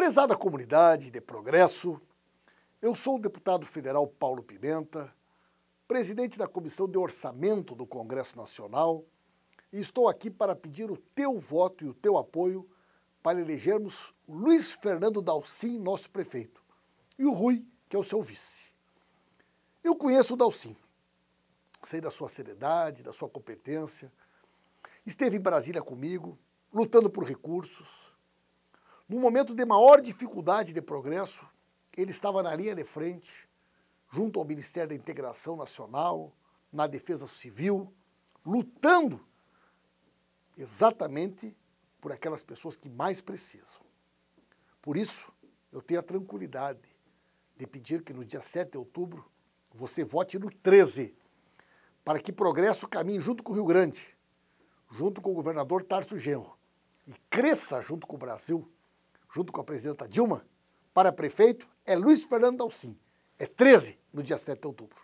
Prezada comunidade de progresso, eu sou o deputado federal Paulo Pimenta, presidente da Comissão de Orçamento do Congresso Nacional, e estou aqui para pedir o teu voto e o teu apoio para elegermos Luiz Fernando Dalcin, nosso prefeito, e o Rui, que é o seu vice. Eu conheço o Dalcin, sei da sua seriedade, da sua competência, esteve em Brasília comigo, lutando por recursos, no momento de maior dificuldade de progresso, ele estava na linha de frente, junto ao Ministério da Integração Nacional, na Defesa Civil, lutando exatamente por aquelas pessoas que mais precisam. Por isso, eu tenho a tranquilidade de pedir que no dia 7 de outubro você vote no 13, para que progresso caminhe junto com o Rio Grande, junto com o governador Tarso Genro, e cresça junto com o Brasil junto com a presidenta Dilma, para prefeito é Luiz Fernando Alcim. É 13 no dia 7 de outubro.